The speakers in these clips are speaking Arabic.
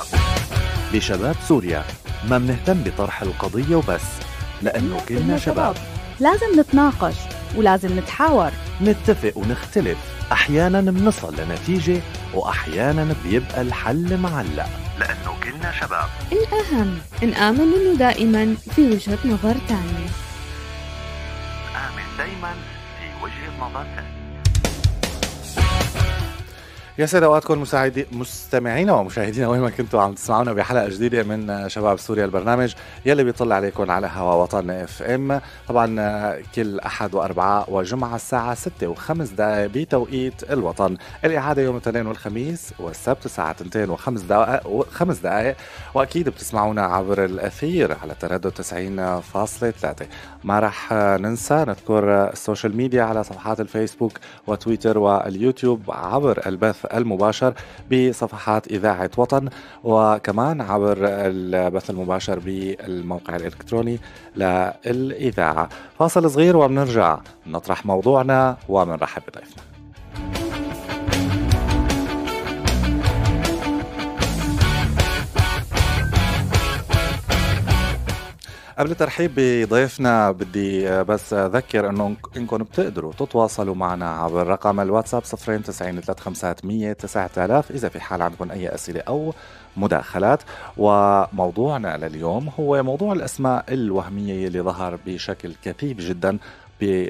الشباب بشباب سوريا ما بنهتم بطرح القضية وبس لأنه كلنا شباب لازم نتناقش ولازم نتحاور نتفق ونختلف أحيانا بنصل لنتيجة وأحيانا بيبقى الحل معلق لأنه كلنا شباب الأهم نآمن إنه دائما في وجهة نظر تانية نآمن دائما في وجهة نظر تانية يا سادة اوقاتكم مشاهدي مستمعينا ومشاهدينا وين ما كنتوا عم تسمعونا بحلقة جديدة من شباب سوريا البرنامج يلي بيطلع عليكم على هوا وطن اف ام طبعا كل أحد وأربعاء وجمعة الساعة 6 و5 دقائق بتوقيت الوطن الإعادة يوم الاثنين والخميس والسبت الساعة 2 و5 دقائق و5 دقائق وأكيد بتسمعونا عبر الأثير على تردد 90.3 ما راح ننسى نذكر السوشيال ميديا على صفحات الفيسبوك وتويتر واليوتيوب عبر البث البث المباشر بصفحات إذاعة وطن وكمان عبر البث المباشر بالموقع الإلكتروني للإذاعة فاصل صغير وبنرجع نطرح موضوعنا ومنرحب بضيفنا قبل الترحيب بضيفنا بدي آه، بس اذكر انه انكم بتقدروا تتواصلوا معنا عبر رقم الواتساب 090 35100 9000 اذا في حال عندكم اي اسئله او مداخلات وموضوعنا لليوم هو موضوع الاسماء الوهميه اللي ظهر بشكل كثيف جدا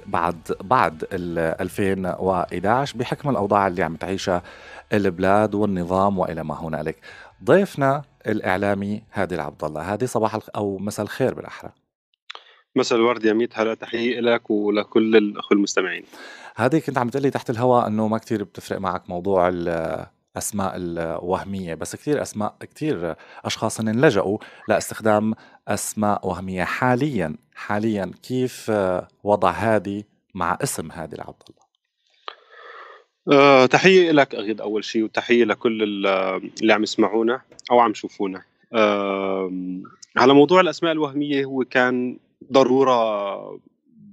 بعد بعد 2011 بحكم الاوضاع اللي عم تعيشها البلاد والنظام والى ما هنالك ضيفنا الاعلامي هادي العبد الله هادي صباح الخ... او مساء الخير بالاحرى مساء الورد يا ميت هلا تحيه لك ولكل الاخوه المستمعين هادي كنت عم تقلي تحت الهواء انه ما كتير بتفرق معك موضوع الاسماء الوهميه بس كثير اسماء كثير اشخاص هن لجأوا لاستخدام اسماء وهميه حاليا حاليا كيف وضع هادي مع اسم هادي العبد الله آه، تحية لك أغيد أول شيء وتحية لكل اللي عم يسمعونا أو عم يشوفونا آه، على موضوع الأسماء الوهمية هو كان ضرورة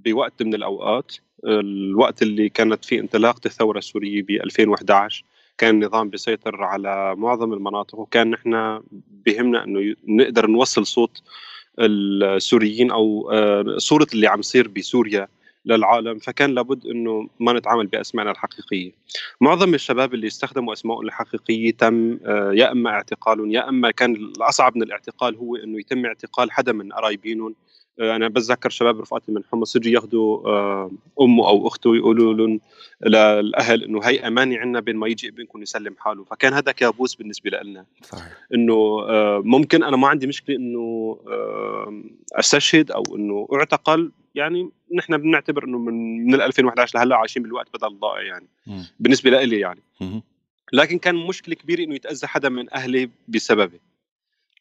بوقت من الأوقات الوقت اللي كانت فيه انطلاقة الثورة السورية ب 2011 كان النظام بيسيطر على معظم المناطق وكان نحن بهمنا انه نقدر نوصل صوت السوريين او آه، صوره اللي عم يصير بسوريا للعالم فكان لابد انه ما نتعامل باسمائنا الحقيقيه. معظم الشباب اللي استخدموا اسمائهم الحقيقيه تم آه، يا اما اعتقالهم يا اما كان الاصعب من الاعتقال هو انه يتم اعتقال حدا من قرايبينهم آه، انا بتذكر شباب رفقاتي من حمص يجوا ياخذوا آه، امه او اخته ويقولوا لهم للاهل انه هي امانه عندنا بين ما يجي ابنكم يسلم حاله فكان هذا كابوس بالنسبه لنا صحيح انه ممكن انا ما عندي مشكله انه استشهد او انه اعتقل يعني نحن بنعتبر انه من من 2011 لهلا عايشين بالوقت بدل ضائع يعني مم. بالنسبه لإلي يعني مم. لكن كان مشكله كبيره انه يتاذى حدا من اهلي بسببي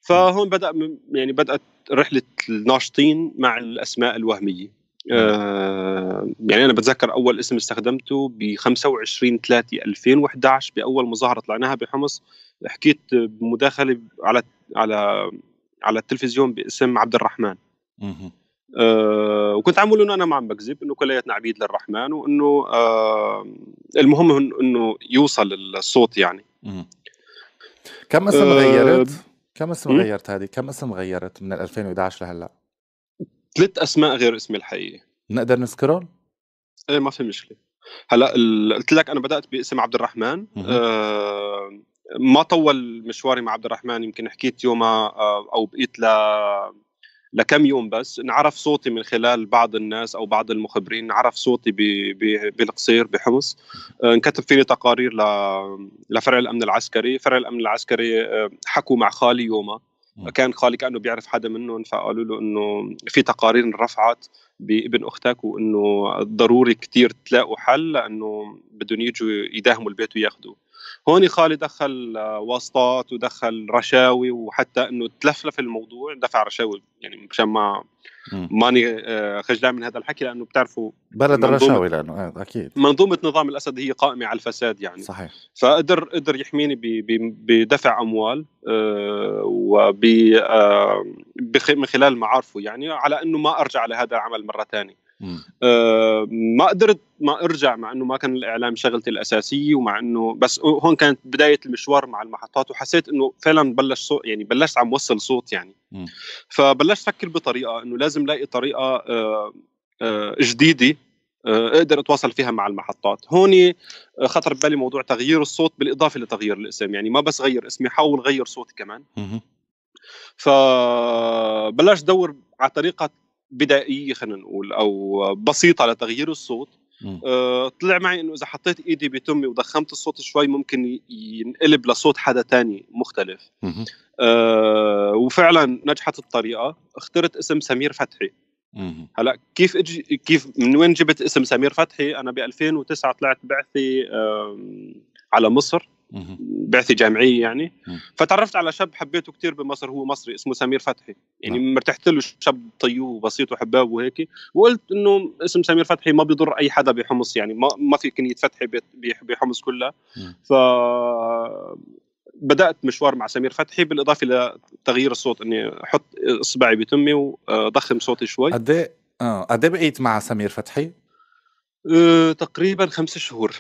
فهون بدا يعني بدات رحله الناشطين مع الاسماء الوهميه آه يعني انا بتذكر اول اسم استخدمته ب 25 3 2011 باول مظاهره طلعناها بحمص حكيت بمداخله على على على التلفزيون باسم عبد الرحمن آه، وكنت عم انه انا ما عم بكذب انه كلياتنا عبيد للرحمن وانه أه المهم انه يوصل الصوت يعني كم اسم أه غيرت؟ كم اسم غيرت هذه؟ كم اسم غيرت من 2011 لهلا؟ ثلاث اسماء غير اسمي الحقيقي نقدر نذكرهم؟ ايه ما في مشكله هلا قلت لك انا بدات باسم عبد الرحمن آه ما طول مشواري مع عبد الرحمن يمكن حكيت يومها آه، او بقيت ل لكم يوم بس انعرف صوتي من خلال بعض الناس او بعض المخبرين انعرف صوتي بالقصير بحمص انكتب آه، فيني تقارير لفرع الامن العسكري فرع الامن العسكري آه، حكوا مع خالي يوما كان خالي كانه بيعرف حدا منهم فقالوا له انه في تقارير انرفعت بابن اختك وانه ضروري كثير تلاقوا حل لانه بدهم يجوا يداهموا البيت وياخذوه هون خالي دخل آه، واسطات ودخل رشاوي وحتى انه تلفلف الموضوع دفع رشاوي يعني مشان ما ماني آه، خجلان من هذا الحكي لانه بتعرفوا بلد الرشاوي لانه آه، اكيد منظومه نظام الاسد هي قائمه على الفساد يعني صحيح فقدر قدر يحميني بدفع اموال وب من خلال معارفه يعني على انه ما ارجع لهذا العمل مره ثانيه آه، ما قدرت ما ارجع مع انه ما كان الاعلام شغلتي الاساسيه ومع انه بس هون كانت بدايه المشوار مع المحطات وحسيت انه فعلا بلش صوت يعني بلشت عم وصل صوت يعني م. فبلشت افكر بطريقه انه لازم الاقي طريقه آه، آه، جديده اقدر اتواصل فيها مع المحطات هون خطر ببالي موضوع تغيير الصوت بالاضافه لتغيير الاسم يعني ما بس غير اسمي حاول غير صوتي كمان فبلشت دور على طريقه بدائيه خلينا نقول او بسيطه لتغيير الصوت آه طلع معي انه اذا حطيت ايدي بتمي وضخمت الصوت شوي ممكن ينقلب لصوت حدا تاني مختلف آه وفعلا نجحت الطريقه اخترت اسم سمير فتحي هلا كيف اجي كيف من وين جبت اسم سمير فتحي انا ب 2009 طلعت بعثه على مصر بعثه جامعيه يعني فتعرفت على شاب حبيته كثير بمصر هو مصري اسمه سمير فتحي يعني نعم. مرتحت له شاب طيوب وبسيط وحباب وهيك وقلت انه اسم سمير فتحي ما بيضر اي حدا بحمص يعني ما ما في كنيه فتحي بحمص كلها ف بدات مشوار مع سمير فتحي بالاضافه لتغيير الصوت اني احط اصبعي بتمي واضخم صوتي شوي قد ايه اه قد ايه بقيت مع سمير فتحي؟ أه تقريبا خمس شهور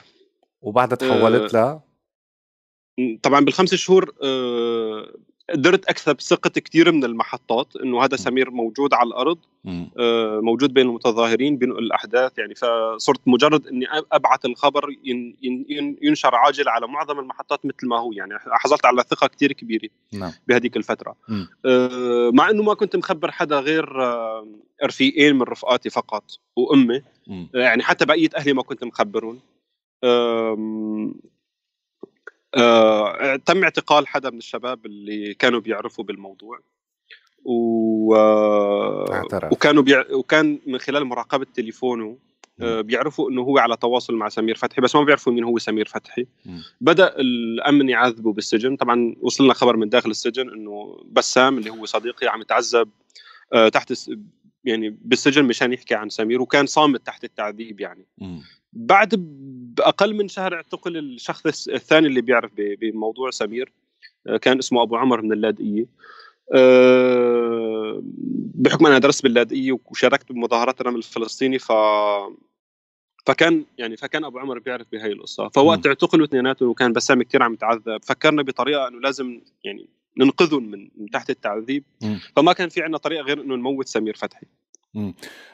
وبعدها تحولت أه ل طبعا بالخمس شهور آه، قدرت اكسب ثقه كثير من المحطات انه هذا سمير موجود على الارض آه، موجود بين المتظاهرين بينقل الاحداث يعني فصرت مجرد اني ابعث الخبر ينشر عاجل على معظم المحطات مثل ما هو يعني حصلت على ثقه كثير كبيره نعم. بهذيك الفتره آه، مع انه ما كنت مخبر حدا غير رفيقين من رفقاتي فقط وامي يعني حتى بقيه اهلي ما كنت مخبرهم آه تم اعتقال حدا من الشباب اللي كانوا بيعرفوا بالموضوع و آه، وكانوا بيع... وكان من خلال مراقبه تليفونه آه بيعرفوا انه هو على تواصل مع سمير فتحي بس ما بيعرفوا مين هو سمير فتحي م. بدا الامن يعذبه بالسجن طبعا وصلنا خبر من داخل السجن انه بسام اللي هو صديقي عم يتعذب آه، تحت يعني بالسجن مشان يحكي عن سمير وكان صامت تحت التعذيب يعني م. بعد باقل من شهر اعتقل الشخص الثاني اللي بيعرف بموضوع سمير آه، كان اسمه ابو عمر من اللاذقيه آه، بحكم انا درست باللاذقيه وشاركت بمظاهرات الرمل الفلسطيني ف فكان يعني فكان ابو عمر بيعرف بهي القصه فوقت اعتقلوا اثنيناتهم وكان بسام كثير عم يتعذب فكرنا بطريقه انه لازم يعني ننقذهم من, تحت التعذيب مم. فما كان في عندنا طريقه غير انه نموت سمير فتحي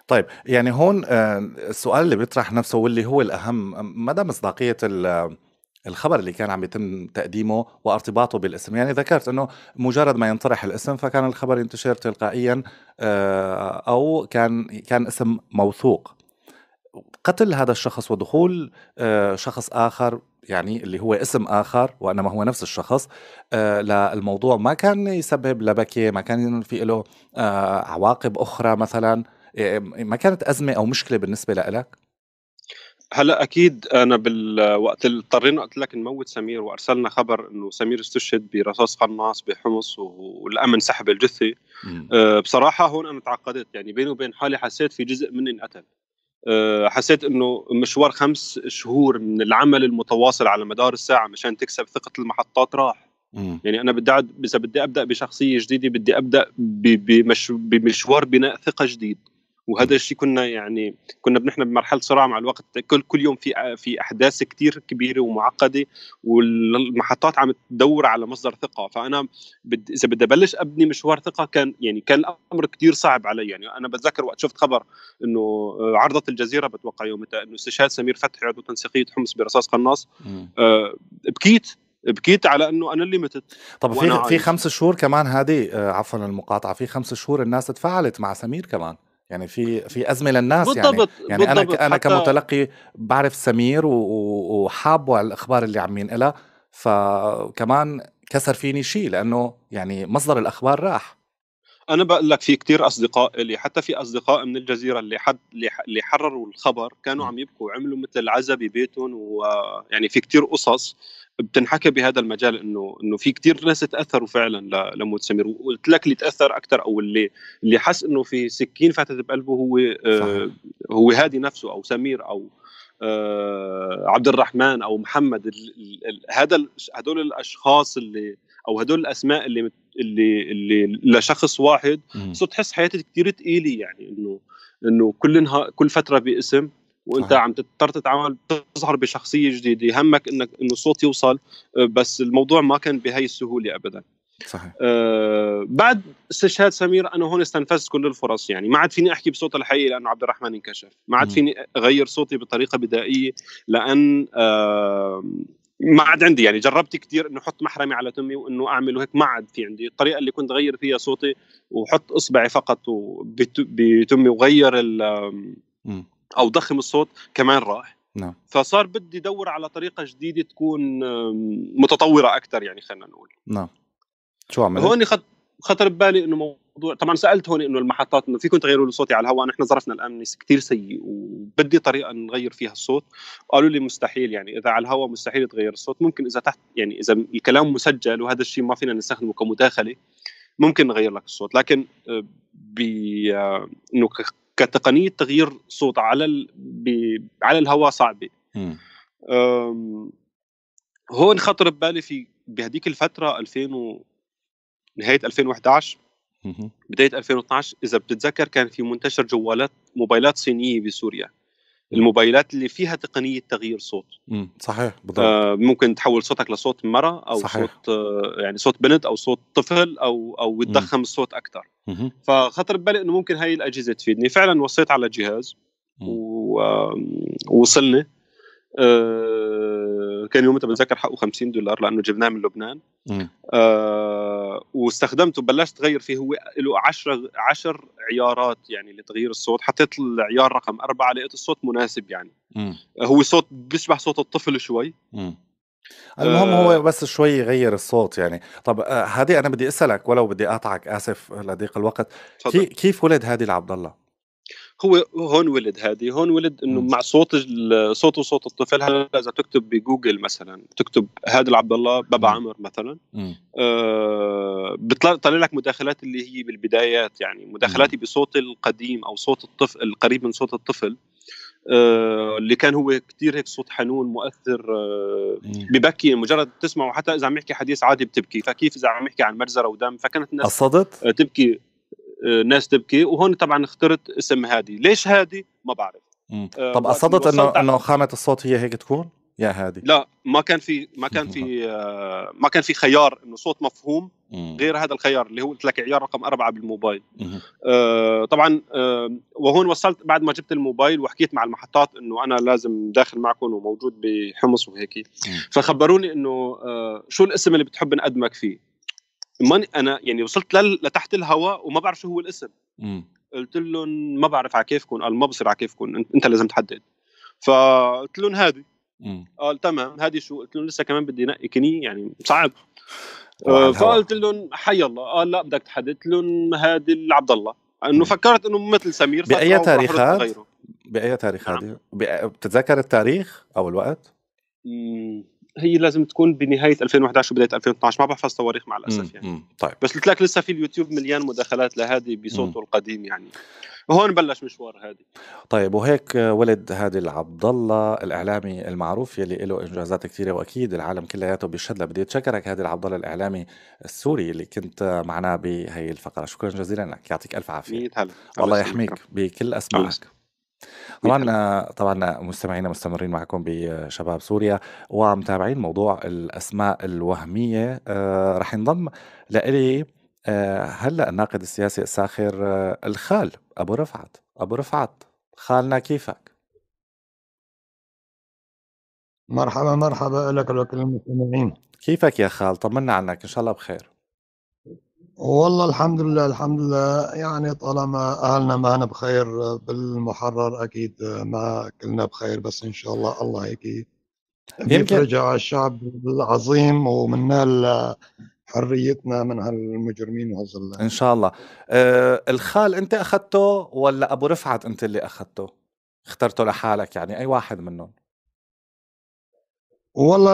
طيب، يعني هون آه، السؤال اللي بيطرح نفسه واللي هو الأهم، مدى مصداقية ال الخبر اللي كان عم يتم تقديمه وارتباطه بالاسم، يعني ذكرت إنه مجرد ما ينطرح الاسم فكان الخبر ينتشر تلقائيًا آه، أو كان كان اسم موثوق. قتل هذا الشخص ودخول آه، شخص آخر يعني اللي هو اسم آخر وإنما هو نفس الشخص آه للموضوع ما كان يسبب لبكي ما كان في له آه عواقب أخرى مثلا آه، ما كانت أزمة أو مشكلة بالنسبة لك هلا اكيد انا بالوقت اللي اضطرينا قلت لك نموت سمير وارسلنا خبر انه سمير استشهد برصاص قناص بحمص والامن سحب الجثه أه بصراحه هون انا تعقدت يعني بيني وبين حالي حسيت في جزء مني انقتل آه، حسيت انه مشوار خمس شهور من العمل المتواصل على مدار الساعه مشان تكسب ثقه المحطات راح مم. يعني انا بدي اذا بدي ابدا بشخصيه جديده بدي ابدا بمشوار بناء ثقه جديد وهذا الشيء كنا يعني كنا بنحن بمرحله صراع مع الوقت كل كل يوم في في احداث كثير كبيره ومعقده والمحطات عم تدور على مصدر ثقه فانا بد اذا بدي ابلش ابني مشوار ثقه كان يعني كان الامر كثير صعب علي يعني انا بتذكر وقت شفت خبر انه عرضت الجزيره بتوقع يومتها انه استشهاد سمير فتحي عضو تنسيقيه حمص برصاص قناص أه بكيت بكيت على انه انا اللي متت طب في في خمس شهور كمان هذه آه، عفوا المقاطعه في خمس شهور الناس تفاعلت مع سمير كمان يعني في في ازمه للناس يعني. بالضبط يعني يعني بالضبط انا انا كمتلقي بعرف سمير وحابه على الاخبار اللي عم ينقلها فكمان كسر فيني شيء لانه يعني مصدر الاخبار راح انا بقول لك في كتير اصدقاء لي حتى في اصدقاء من الجزيره اللي حد اللي حرروا الخبر كانوا عم يبكوا عملوا مثل العزا ببيتهم ويعني في كتير قصص بتنحكى بهذا المجال انه انه في كثير ناس تاثروا فعلا لموت سمير وقلت لك اللي تاثر اكثر او اللي اللي حس انه في سكين فاتت بقلبه هو آه هو هادي نفسه او سمير او آه عبد الرحمن او محمد هذا هدول الاشخاص اللي او هدول الاسماء اللي اللي اللي لشخص واحد صرت تحس حياتي كثير ثقيله يعني انه انه كل نهار كل فتره باسم وانت صحيح. عم تضطر تتعامل تظهر بشخصيه جديده همك انك انه الصوت يوصل آه، بس الموضوع ما كان بهي السهوله ابدا صحيح آه بعد استشهاد سمير انا هون استنفذت كل الفرص يعني ما عاد فيني احكي بصوت الحقيقي لانه عبد الرحمن انكشف ما عاد فيني اغير صوتي بطريقه بدائيه لان آه ما عاد عندي يعني جربت كثير انه احط محرمي على تمي وانه اعمل وهيك ما عاد في عندي الطريقه اللي كنت اغير فيها صوتي وحط اصبعي فقط بتمي وغير او ضخم الصوت كمان راح نعم فصار بدي ادور على طريقه جديده تكون متطوره اكثر يعني خلينا نقول نعم شو عملت؟ هون خط... خطر ببالي انه موضوع طبعا سالت هون انه المحطات انه فيكم تغيروا صوتي على الهواء نحن ظرفنا الامن كثير سيء وبدي طريقه نغير فيها الصوت قالوا لي مستحيل يعني اذا على الهواء مستحيل تغير الصوت ممكن اذا تحت يعني اذا الكلام مسجل وهذا الشيء ما فينا نستخدمه كمداخله ممكن نغير لك الصوت لكن آه، ب آه، انه كتقنيه تغيير صوت على ال... ب... على الهواء صعبه أم... هون خطر ببالي في بهديك الفتره 2000 و... نهايه 2011 بدايه 2012 اذا بتتذكر كان في منتشر جوالات موبايلات صينيه بسوريا الموبايلات اللي فيها تقنيه تغيير صوت امم صحيح بالضبط آه ممكن تحول صوتك لصوت مرة او صحيح. صوت آه يعني صوت بنت او صوت طفل او او يتضخم الصوت اكثر فخطر ببالي انه ممكن هاي الاجهزه تفيدني فعلا وصيت على جهاز ووصلني آه كان يومتها بتذكر حقه 50 دولار لانه جبناه من لبنان آه واستخدمته بلشت غير فيه هو له 10 10 عيارات يعني لتغيير الصوت حطيت العيار رقم أربعة لقيت الصوت مناسب يعني آه هو صوت بيشبه صوت الطفل شوي م. المهم آه. هو بس شوي يغير الصوت يعني طب آه، هذه انا بدي اسالك ولو بدي اقاطعك اسف لضيق الوقت كيف ولد هادي العبد الله هو هون ولد هذه هون ولد انه مع صوت صوت وصوت الطفل هلا اذا تكتب بجوجل مثلا تكتب هذا العبد الله بابا عمر مثلا آه بيطلع لك مداخلات اللي هي بالبدايات يعني مداخلاتي بصوت القديم او صوت الطفل القريب من صوت الطفل آه اللي كان هو كثير هيك صوت حنون مؤثر آه ببكي مجرد تسمعه حتى اذا عم يحكي حديث عادي بتبكي فكيف اذا عم يحكي عن مجزره ودم فكانت الناس قصدت؟ آه، تبكي آه، ناس تبكي وهون طبعا اخترت اسم هادي ليش هادي ما بعرف مم. آه، طب قصدت انه انه خامه الصوت هي هيك تكون يا هادي لا ما كان في ما كان في آه، ما كان في خيار انه صوت مفهوم غير هذا الخيار اللي هو قلت لك عيار رقم أربعة بالموبايل آه طبعا آه وهون وصلت بعد ما جبت الموبايل وحكيت مع المحطات انه انا لازم داخل معكم وموجود بحمص وهيك فخبروني انه آه شو الاسم اللي بتحب نقدمك فيه ماني انا يعني وصلت لتحت الهواء وما بعرف شو هو الاسم مم. قلت لهم ما بعرف على كيفكم قال ما بصير على كيفكم انت لازم تحدد فقلت لهم هذه قال تمام هذه شو قلت لهم لسه كمان بدي نقي كني يعني صعب آه، آه، فقلت لهم حي الله قال لا بدك تحدد قلت لهم هذه العبد الله انه فكرت انه مثل سمير باي تاريخ باي تاريخ هذه نعم. بتتذكر التاريخ او الوقت؟ هي لازم تكون بنهايه 2011 وبدايه 2012 ما بحفظ تواريخ مع الاسف يعني طيب بس قلت لك لسه في اليوتيوب مليان مداخلات لهذه بصوته القديم يعني هون بلش مشوار هادي طيب وهيك ولد هادي العبد الله الاعلامي المعروف يلي له انجازات كثيره واكيد العالم كلياته بيشهد له بدي اتشكرك هادي العبد الله الاعلامي السوري اللي كنت معنا بهي الفقره شكرا جزيلا لك يعطيك الف عافيه الله يحميك بكل اسمائك طبعا طبعا مستمعينا مستمرين معكم بشباب سوريا ومتابعين موضوع الاسماء الوهميه آه، رح ينضم لإلي آه، هلا الناقد السياسي الساخر آه، الخال ابو رفعت ابو رفعت خالنا كيفك مرحبا مرحبا لك ولكل المستمعين كيفك يا خال طمنا عنك ان شاء الله بخير والله الحمد لله الحمد لله يعني طالما اهلنا ما بخير بالمحرر اكيد ما كلنا بخير بس ان شاء الله الله هيك يمكن على الشعب العظيم ومنا حريتنا من هالمجرمين وهالزلات ان شاء الله أه الخال انت اخذته ولا ابو رفعت انت اللي اخذته اخترته لحالك يعني اي واحد منهم والله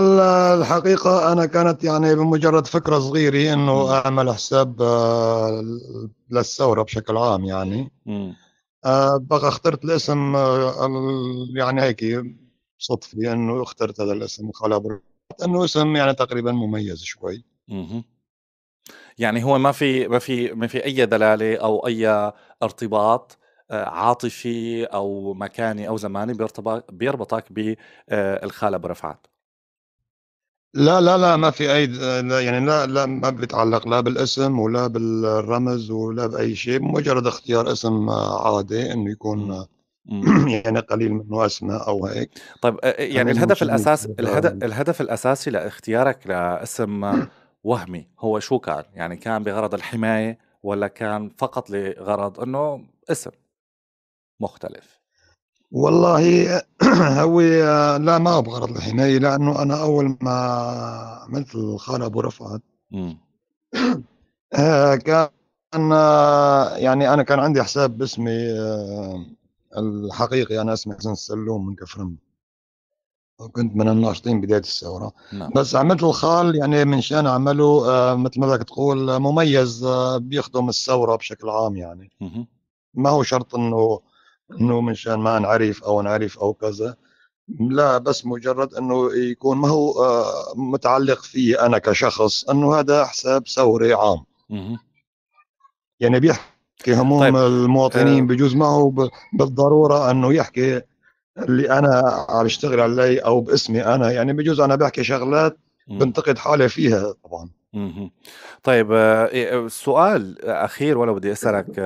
الحقيقة أنا كانت يعني بمجرد فكرة صغيرة إنه أعمل حساب آه، للثورة بشكل عام يعني آه، بقى اخترت الاسم آه، يعني هيك صدفة إنه اخترت هذا الاسم وخلاه إنه اسم يعني تقريبا مميز شوي يعني هو ما في ما في ما في أي دلالة أو أي ارتباط عاطفي أو مكاني أو زماني بيرتبط بيربطك بالخالة برفعت لا لا لا ما في اي يعني لا لا ما بيتعلق لا بالاسم ولا بالرمز ولا باي شيء مجرد اختيار اسم عادي انه يكون يعني قليل منه اسماء او هيك طيب يعني, يعني الهدف الاساس الهدف يعني. الهدف الاساسي لاختيارك لاسم وهمي هو شو كان؟ يعني كان بغرض الحمايه ولا كان فقط لغرض انه اسم مختلف؟ والله هو آه، لا ما ابغى الحمايه لانه انا اول ما عملت الخال ابو رفعت آه، كان آه، يعني انا كان عندي حساب باسمي الحقيقي انا اسمي حسن السلوم من كفرم وكنت من الناشطين بدايه الثوره نعم. بس عملت الخال يعني من شان عمله مثل ما بدك تقول مميز بيخدم الثوره بشكل عام يعني ما هو شرط انه انه منشان ما نعرف او نعرف او كذا لا بس مجرد انه يكون ما هو آه، متعلق في انا كشخص انه هذا حساب ثوري عام يعني بيحكي هموم طيب. المواطنين آه. بجوز ما هو بالضروره انه يحكي اللي انا عم اشتغل عليه او باسمي انا يعني بجوز انا بحكي شغلات بنتقد حالي فيها طبعا طيب آه، إيه، سؤال اخير ولا بدي اسالك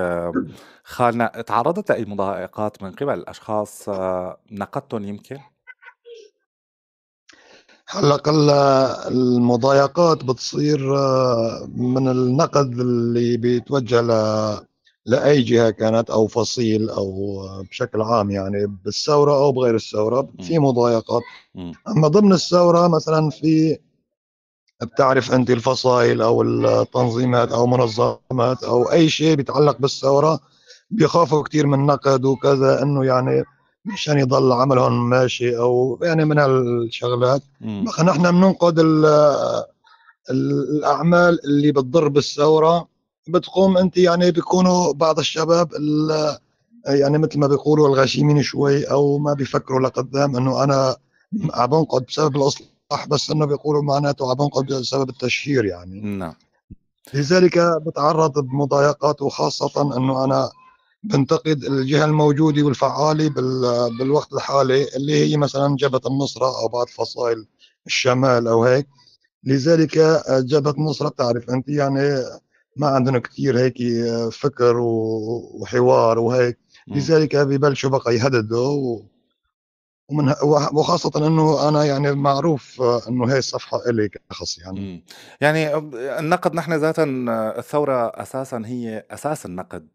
خالنا تعرضت لأي مضايقات من قبل أشخاص نقدتهم يمكن؟ هلق المضايقات بتصير من النقد اللي بيتوجه ل- لاي جهه كانت او فصيل او بشكل عام يعني بالثوره او بغير الثوره في مضايقات اما ضمن الثوره مثلا في بتعرف انت الفصائل او التنظيمات او منظمات او اي شيء بيتعلق بالثوره بيخافوا كثير من النقد وكذا انه يعني مشان يضل عملهم ماشي او يعني من هالشغلات نحن بننقد الاعمال اللي بتضر بالثوره بتقوم انت يعني بيكونوا بعض الشباب يعني مثل ما بيقولوا الغشيمين شوي او ما بيفكروا لقدام انه انا عم بنقد بسبب الاصلاح بس انه بيقولوا معناته عم بنقد بسبب التشهير يعني نعم لذلك بتعرض بمضايقات وخاصه انه انا بنتقد الجهه الموجوده والفعاله بالوقت الحالي اللي هي مثلا جبهه النصره او بعض فصائل الشمال او هيك لذلك جبهه النصره بتعرف انت يعني ما عندهم كثير هيك آه، فكر وحوار وهيك لذلك ببلشوا بقى يهددوا ومن وخاصة انه انا يعني معروف آه، انه هي الصفحة الي كشخص يعني مم. يعني آه، النقد نحن ذاتا آه، الثورة اساسا هي اساس النقد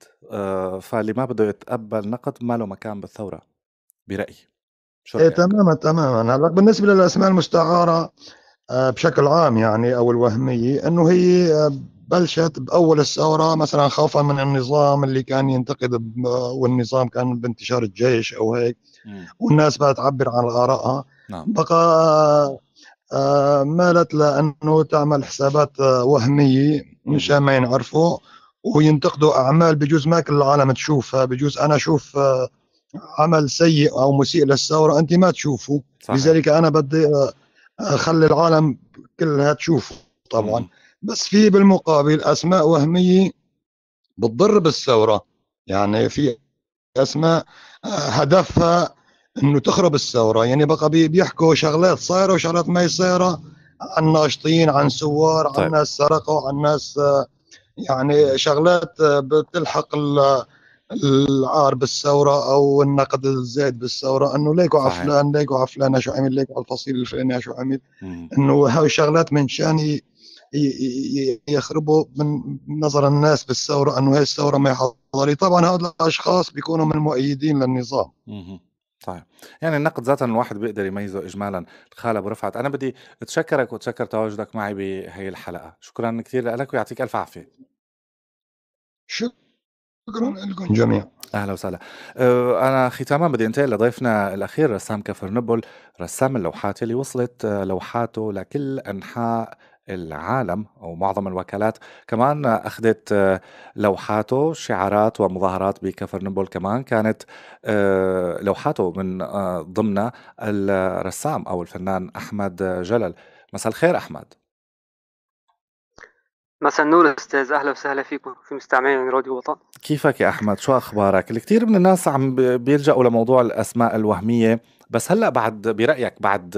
فاللي ما بده يتقبل نقد ما له مكان بالثورة برأيي شو إيه، رأيك؟ إيه تماما تماما هلا بالنسبة للاسماء المستعارة بشكل عام يعني او الوهمية انه هي بلشت باول الثوره مثلا خوفا من النظام اللي كان ينتقد والنظام كان بانتشار الجيش او هيك والناس بقى تعبر عن ارائها نعم. بقى آه، مالت لانه تعمل حسابات آه، وهميه مشان ما ينعرفوا وينتقدوا اعمال بجوز ما كل العالم تشوفها بجوز انا اشوف آه، عمل سيء او مسيء للثوره انت ما تشوفه صحيح. لذلك انا بدي اخلي العالم كلها تشوفه طبعا مم. بس في بالمقابل أسماء وهمية بتضر بالثورة يعني في أسماء آه، هدفها انه تخرب الثوره يعني بقى بيحكوا شغلات صايره وشغلات ما صايره عن ناشطين عن سوار عن طيب. ناس سرقوا عن ناس آه، يعني شغلات آه، بتلحق العار بالثوره او النقد الزايد بالثوره انه ليكوا على فلان ليكوا على فلان شو عمل ليكوا على الفصيل الفلاني شو عمل انه هاي الشغلات من شان يخربوا من نظر الناس بالثوره انه هي الثوره ما حضاريه، طبعا هؤلاء الاشخاص بيكونوا من المؤيدين للنظام. طيب يعني النقد ذاتا الواحد بيقدر يميزه اجمالا خال ابو رفعت انا بدي اتشكرك وتشكر تواجدك معي بهي الحلقه شكرا كثير لك ويعطيك الف عافيه شكرا لكم جميعا اهلا وسهلا آه، انا ختاما بدي انتقل لضيفنا الاخير رسام كفرنبل رسام اللوحات اللي وصلت آه، لوحاته لكل انحاء العالم أو معظم الوكالات كمان أخذت آه، لوحاته شعارات ومظاهرات بكفرنبول كمان كانت آه، لوحاته من آه، ضمن الرسام أو الفنان أحمد جلل مساء الخير أحمد مساء النور استاذ اهلا وسهلا فيكم في مستمعين راديو وطن كيفك يا احمد شو اخبارك الكثير من الناس عم بيلجأوا لموضوع الاسماء الوهميه بس هلا بعد برايك بعد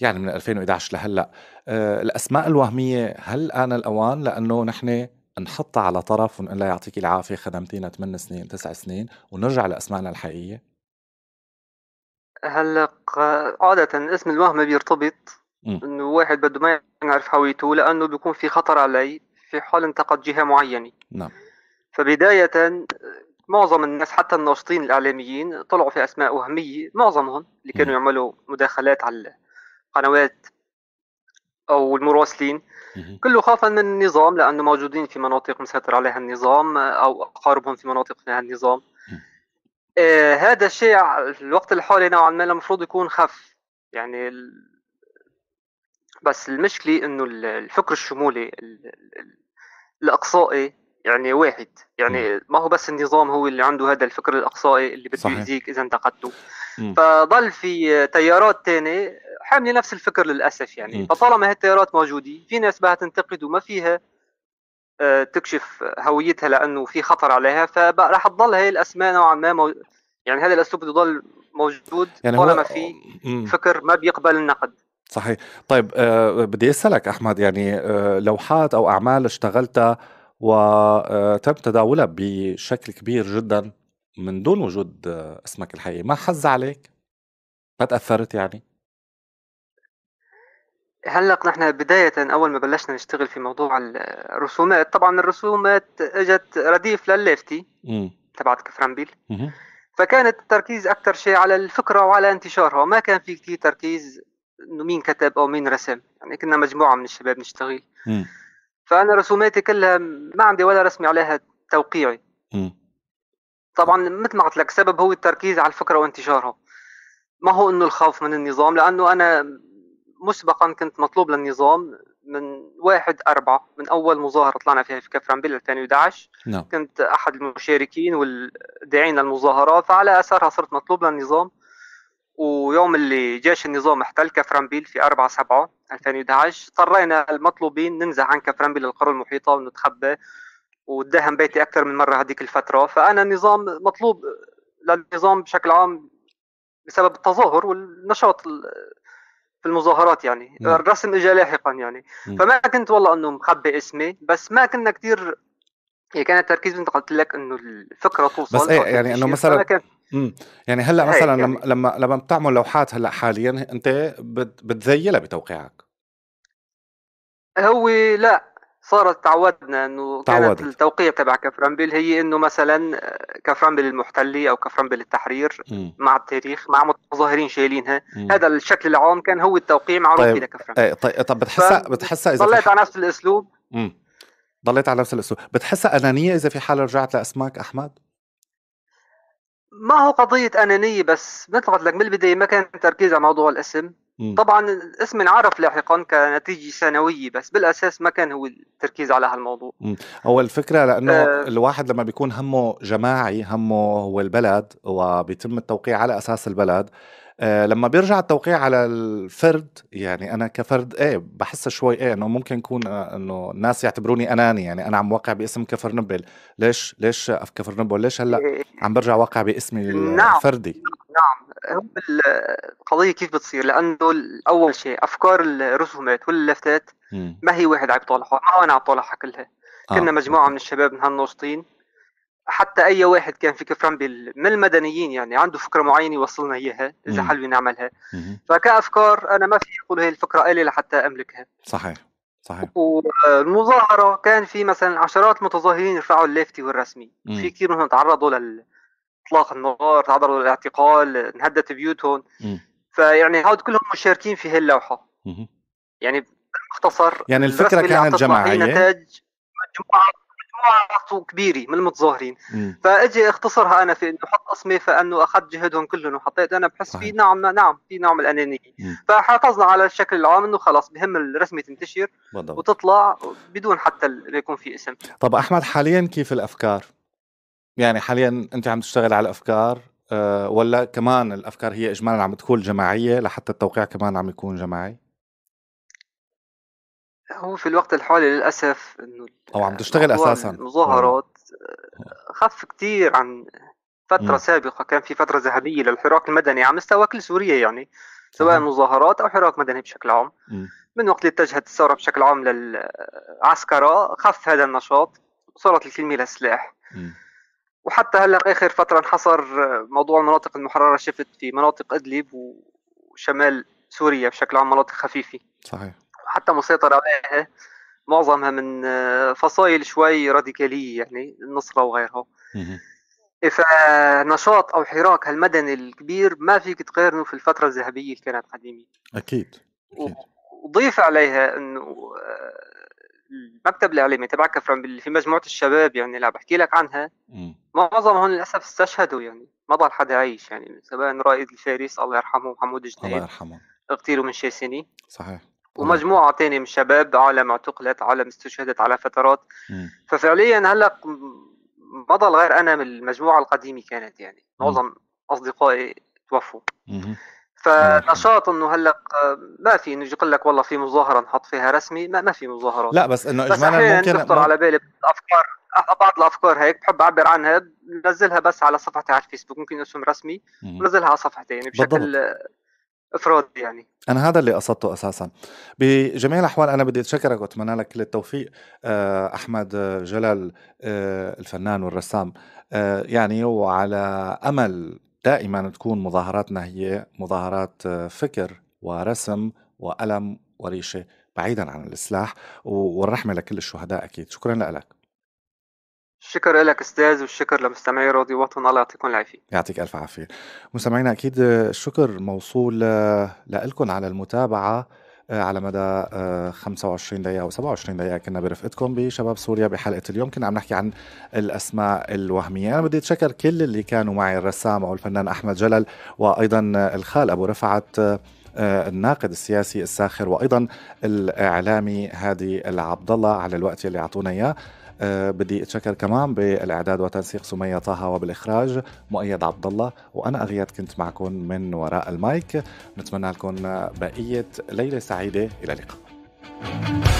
يعني من 2011 لهلا آه، الاسماء الوهميه هل ان الاوان لانه نحن نحطها على طرف ونقول لها يعطيك العافيه خدمتينا 8 سنين 9 سنين ونرجع لاسمائنا الحقيقيه هلا عادة اسم الوهم بيرتبط انه واحد بده ما يعرف هويته لانه بيكون في خطر علي في حال انتقد جهة معينة نعم فبداية معظم الناس حتى الناشطين الاعلاميين طلعوا في اسماء وهميه معظمهم اللي كانوا يعملوا مداخلات على القنوات او المراسلين كله خافا من النظام لانه موجودين في مناطق مسيطر عليها النظام او اقاربهم في مناطق فيها النظام آه هذا الشيء الوقت الحالي نوعا ما المفروض يكون خف يعني ال... بس المشكله انه الفكر الشمولي ال... الاقصائي يعني واحد يعني ما هو بس النظام هو اللي عنده هذا الفكر الاقصائي اللي بده يأذيك اذا انتقدته فضل في تيارات تانية حامله نفس الفكر للاسف يعني مم. فطالما هالتيارات موجوده في ناس بها تنتقد وما فيها آه، تكشف هويتها لانه في خطر عليها فراح تضل هي الاسماء نوعا ما مو... يعني هذا الاسلوب بده يضل موجود يعني طالما هو... في آه، فكر ما بيقبل النقد صحيح طيب أه بدي اسالك احمد يعني أه لوحات او اعمال اشتغلتها وتم تداولها بشكل كبير جدا من دون وجود اسمك الحقيقي ما حز عليك ما تأثرت يعني هلق نحن بداية أول ما بلشنا نشتغل في موضوع الرسومات طبعا الرسومات اجت رديف للليفتي تبعت كفرنبيل فكانت التركيز أكثر شيء على الفكرة وعلى انتشارها ما كان في كثير تركيز إنه مين كتب أو مين رسم يعني كنا مجموعة من الشباب نشتغل فانا رسوماتي كلها ما عندي ولا رسمي عليها توقيعي م. طبعا مثل ما قلت لك سبب هو التركيز على الفكره وانتشارها ما هو انه الخوف من النظام لانه انا مسبقا كنت مطلوب للنظام من واحد أربعة من أول مظاهرة طلعنا فيها في كفر عمبيل 2011 نعم. No. كنت أحد المشاركين والداعين للمظاهرة فعلى أثرها صرت مطلوب للنظام ويوم اللي جيش النظام احتل كفرنبيل في 4 7 2011 اضطرينا المطلوبين ننزح عن كفرنبيل للقرى المحيطة ونتخبى واتدهم بيتي أكثر من مرة هذيك الفترة فأنا النظام مطلوب للنظام بشكل عام بسبب التظاهر والنشاط في المظاهرات يعني م. نعم. الرسم اجى لاحقا يعني م. نعم. فما كنت والله انه مخبي اسمي بس ما كنا كثير هي كان التركيز انت قلت لك انه الفكره توصل بس ايه يعني انه مثلا امم يعني هلا مثلا يعني. لما لما بتعمل لوحات هلا حاليا انت بتزيلها بتوقيعك هو لا صارت تعودنا انه تعودت. كانت التوقيع تبع كفرنبل هي انه مثلا كفرنبل المحتلي او كفرنبل التحرير م. مع التاريخ مع متظاهرين شايلينها هذا الشكل العام كان هو التوقيع معروف طيب. لكفرنبل ايه طيب, طيب بتحسها بتحسها اذا ضليت على نفس الاسلوب امم ضليت على نفس الاسلوب بتحسها انانيه اذا في حال رجعت لاسماك احمد ما هو قضية أنانية بس مثل قلت لك من البداية ما كان تركيز على موضوع الاسم م. طبعا الاسم انعرف لاحقا كنتيجة ثانوية بس بالأساس ما كان هو التركيز على هالموضوع م. هو الفكرة لأنه آه الواحد لما بيكون همه جماعي همه هو البلد وبيتم التوقيع على أساس البلد آه لما بيرجع التوقيع على الفرد يعني انا كفرد ايه بحس شوي ايه انه ممكن يكون آه انه الناس يعتبروني اناني يعني انا عم وقع باسم كفر نبل ليش ليش كفر نبل ليش هلا إيه، إيه. عم برجع وقع باسمي نعم. الفردي نعم نعم القضية كيف بتصير لأنه أول شيء أفكار الرسومات واللافتات ما هي واحد عم يطالعها ما هو أنا عم طالعها كلها كنا آه. مجموعة من الشباب من هالناشطين حتى اي واحد كان في كفران من المدنيين يعني عنده فكره معينه يوصلنا اياها اذا حابين نعملها فكافكار انا ما في اقول هي الفكره الي لحتى املكها صحيح صحيح والمظاهره كان في مثلا عشرات المتظاهرين رفعوا اللافتي والرسمي مم. في كثير منهم تعرضوا لاطلاق النار تعرضوا للاعتقال انهدت بيوتهم فيعني هاد كلهم مشاركين في هاللوحه يعني باختصار يعني الفكره كانت جماعيه نتاج مجموعه وقته كبير من المتظاهرين فاجي اختصرها انا في انه حط اسمي فانه اخذت جهدهم كلهم وحطيت انا بحس في نعم نعم في نوع من الانانيه فحافظنا على الشكل العام انه خلاص بهم الرسمه تنتشر بالضبط. وتطلع بدون حتى يكون في اسم طب احمد حاليا كيف الافكار؟ يعني حاليا انت عم تشتغل على الافكار آه، ولا كمان الافكار هي اجمالا عم تكون جماعيه لحتى التوقيع كمان عم يكون جماعي؟ هو في الوقت الحالي للاسف انه او عم تشتغل اساسا المظاهرات آه. خف كثير عن فتره مم. سابقه كان في فتره ذهبيه للحراك المدني على مستوى كل سوريا يعني سواء مظاهرات او حراك مدني بشكل عام مم. من وقت اللي اتجهت الثوره بشكل عام للعسكره خف هذا النشاط وصارت الكلمه للسلاح وحتى هلا اخر فتره انحصر موضوع المناطق المحرره شفت في مناطق ادلب وشمال سوريا بشكل عام مناطق خفيفه صحيح حتى مسيطر عليها معظمها من آه، فصائل شوي راديكالية يعني النصرة وغيرها فنشاط أو حراك هالمدني الكبير ما فيك تقارنه في الفترة الذهبية اللي كانت قديمة أكيد, أكيد. وضيف عليها أنه آه، المكتب الاعلامي تبع كفرن في مجموعه الشباب يعني اللي عم بحكي لك عنها معظم هون للاسف استشهدوا يعني ما ضل حدا عايش يعني سواء رائد الفارس الله يرحمه محمود جنيد الله يرحمه اغتيلوا من شي سنه صحيح ومجموعه نعم. ثانيه من الشباب عالم اعتقلت عالم استشهدت على فترات ففعليا هلا بضل غير انا من المجموعه القديمه كانت يعني معظم اصدقائي توفوا فنشاط انه هلا ما في انه يجي يقول لك والله في مظاهره نحط فيها رسمي ما, ما في مظاهرات لا بس انه اجمالا ممكن تخطر على بالي افكار بعض الافكار هيك بحب اعبر عنها بنزلها بس على صفحتي على الفيسبوك ممكن اسم رسمي بنزلها على صفحتي يعني بشكل بالضبط. افراد يعني انا هذا اللي قصدته اساسا بجميع الاحوال انا بدي اتشكرك واتمنى لك كل التوفيق آه، احمد آه، جلال آه، الفنان والرسام يعني وعلى امل دائما تكون مظاهراتنا هي مظاهرات فكر ورسم وألم وريشة بعيدا عن الإسلاح والرحمة لكل الشهداء أكيد شكرا لك الشكر لك استاذ والشكر لمستمعي راديو وطن الله يعطيكم العافيه يعطيك الف عافيه مستمعينا اكيد الشكر موصول آه، لكم على المتابعه آه، على مدى 25 آه، دقيقة أو 27 دقيقة كنا برفقتكم بشباب سوريا بحلقة اليوم كنا عم نحكي عن الأسماء الوهمية أنا بدي أتشكر كل اللي كانوا معي الرسام أو الفنان أحمد جلل وأيضا الخال أبو رفعت الناقد السياسي الساخر وأيضا الإعلامي هادي العبد الله على الوقت اللي أعطونا إياه آه، بدي اتشكر كمان بالاعداد وتنسيق سميه طه وبالاخراج مؤيد عبد الله وانا اغياد كنت معكم من وراء المايك نتمنى لكم بقيه ليله سعيده الى اللقاء thank you